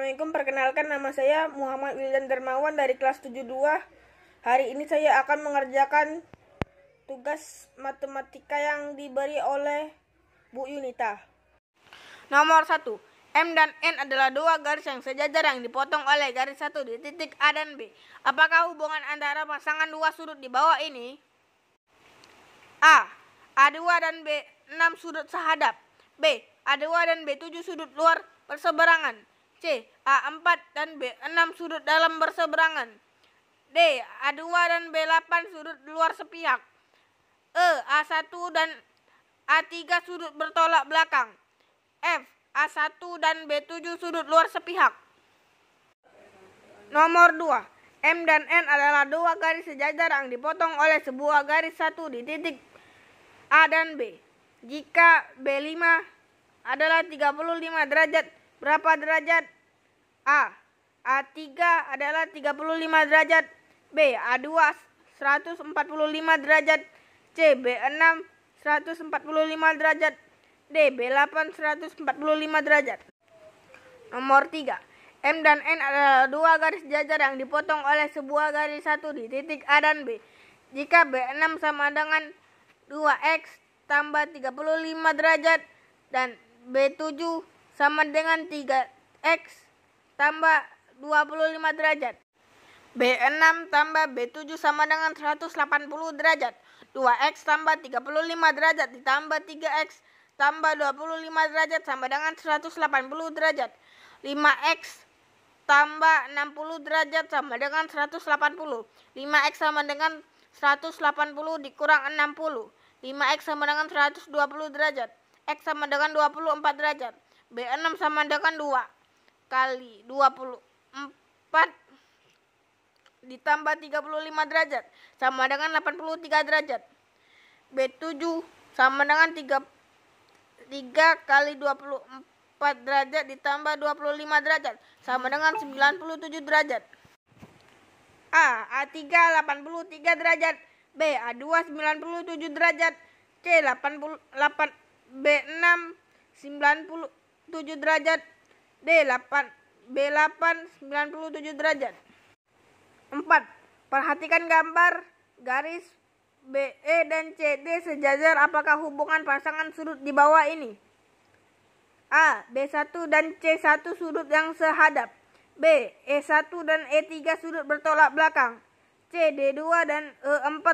Assalamualaikum, perkenalkan nama saya Muhammad Wildan Dermawan dari kelas 72. Hari ini saya akan mengerjakan tugas matematika yang diberi oleh Bu Yunita. Nomor 1. M dan N adalah dua garis yang sejajar yang dipotong oleh garis satu di titik A dan B. Apakah hubungan antara pasangan dua sudut di bawah ini? A. A2 dan B 6 sudut sehadap. B. A2 dan B7 sudut luar berseberangan. C. A4 dan B6 sudut dalam berseberangan. D. A2 dan B8 sudut luar sepihak. E. A1 dan A3 sudut bertolak belakang. F. A1 dan B7 sudut luar sepihak. Nomor 2. M dan N adalah dua garis sejajar yang dipotong oleh sebuah garis satu di titik A dan B. Jika B5 adalah 35 derajat Berapa derajat? A. A3 adalah 35 derajat. B. A2 145 derajat. C. B6 145 derajat. D. B8 145 derajat. Nomor 3. M dan N adalah dua garis jajar yang dipotong oleh sebuah garis satu di titik A dan B. Jika B6 sama dengan 2X tambah 35 derajat dan B7 sama dengan 3x tambah 25 derajat. B6 tambah B7 sama dengan 180 derajat. 2x tambah 35 derajat ditambah 3x tambah 25 derajat sama dengan 180 derajat. 5x tambah 60 derajat sama dengan 180. 5x sama dengan 180 dikurang 60. 5x sama dengan 120 derajat. X sama dengan 24 derajat. B6 sama dengan 2 kali 24 ditambah 35 derajat sama dengan 83 derajat. B7 sama dengan 3 3 kali 24 derajat ditambah 25 derajat sama dengan 97 derajat. A A3 83 derajat, B A2 97 derajat, C 88, B6 90 7 derajat, D8 B8 97 derajat. 4. Perhatikan gambar garis BE dan CD sejajar apakah hubungan pasangan sudut di bawah ini? A. B1 dan C1 sudut yang sehadap. B. E1 dan E3 sudut bertolak belakang. C. D2 dan E4